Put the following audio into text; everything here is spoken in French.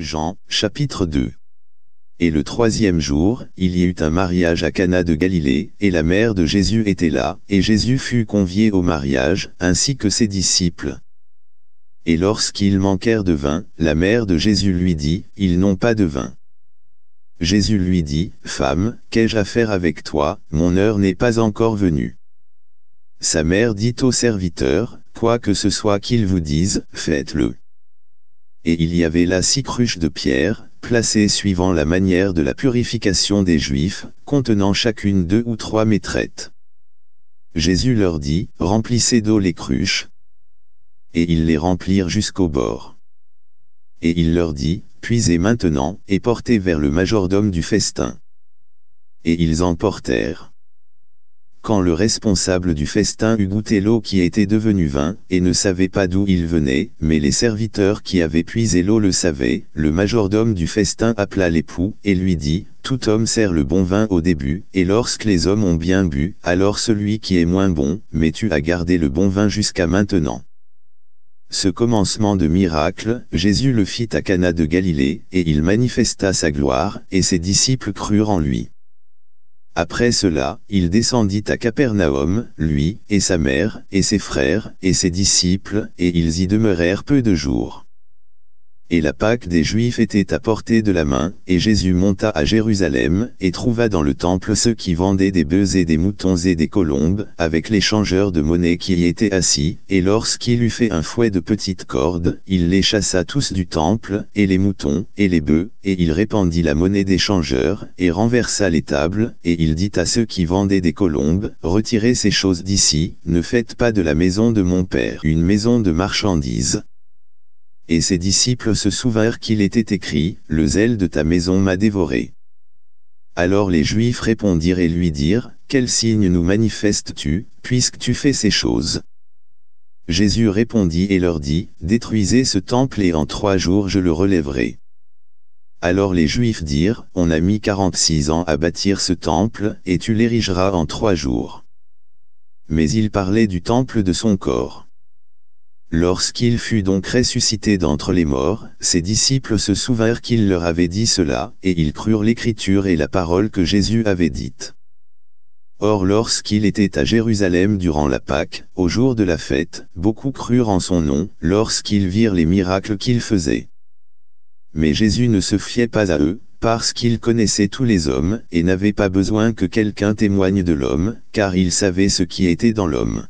Jean, chapitre 2. Et le troisième jour, il y eut un mariage à Cana de Galilée, et la mère de Jésus était là, et Jésus fut convié au mariage, ainsi que ses disciples. Et lorsqu'ils manquèrent de vin, la mère de Jésus lui dit, « Ils n'ont pas de vin. » Jésus lui dit, « Femme, qu'ai-je à faire avec toi, mon heure n'est pas encore venue. » Sa mère dit au serviteur, « Quoi que ce soit qu'ils vous disent, faites-le. » et il y avait là six cruches de pierre, placées suivant la manière de la purification des Juifs, contenant chacune deux ou trois maîtrettes. Jésus leur dit, remplissez d'eau les cruches. Et ils les remplirent jusqu'au bord. Et il leur dit, puisez maintenant, et portez vers le majordome du festin. Et ils en portèrent quand le responsable du festin eut goûté l'eau qui était devenue vin, et ne savait pas d'où il venait, mais les serviteurs qui avaient puisé l'eau le savaient, le majordome du festin appela l'époux, et lui dit, « Tout homme sert le bon vin au début, et lorsque les hommes ont bien bu, alors celui qui est moins bon, mais tu as gardé le bon vin jusqu'à maintenant. » Ce commencement de miracle, Jésus le fit à Cana de Galilée, et il manifesta sa gloire, et ses disciples crurent en lui. Après cela, il descendit à Capernaum, lui, et sa mère, et ses frères, et ses disciples, et ils y demeurèrent peu de jours et la Pâque des Juifs était à portée de la main, et Jésus monta à Jérusalem, et trouva dans le temple ceux qui vendaient des bœufs et des moutons et des colombes, avec les changeurs de monnaie qui y étaient assis, et lorsqu'il eut fait un fouet de petites cordes, il les chassa tous du temple, et les moutons, et les bœufs, et il répandit la monnaie des changeurs, et renversa les tables, et il dit à ceux qui vendaient des colombes, retirez ces choses d'ici, ne faites pas de la maison de mon père une maison de marchandises et ses disciples se souvinrent qu'il était écrit, « Le zèle de ta maison m'a dévoré ». Alors les Juifs répondirent et lui dirent, « Quel signe nous manifestes-tu, puisque tu fais ces choses ?» Jésus répondit et leur dit, « Détruisez ce temple et en trois jours je le relèverai. » Alors les Juifs dirent, « On a mis quarante-six ans à bâtir ce temple, et tu l'érigeras en trois jours. » Mais il parlait du temple de son corps. Lorsqu'il fut donc ressuscité d'entre les morts, ses disciples se souvinrent qu'il leur avait dit cela, et ils crurent l'écriture et la parole que Jésus avait dite. Or lorsqu'il était à Jérusalem durant la Pâque, au jour de la fête, beaucoup crurent en son nom, lorsqu'ils virent les miracles qu'il faisait. Mais Jésus ne se fiait pas à eux, parce qu'il connaissait tous les hommes, et n'avait pas besoin que quelqu'un témoigne de l'homme, car il savait ce qui était dans l'homme.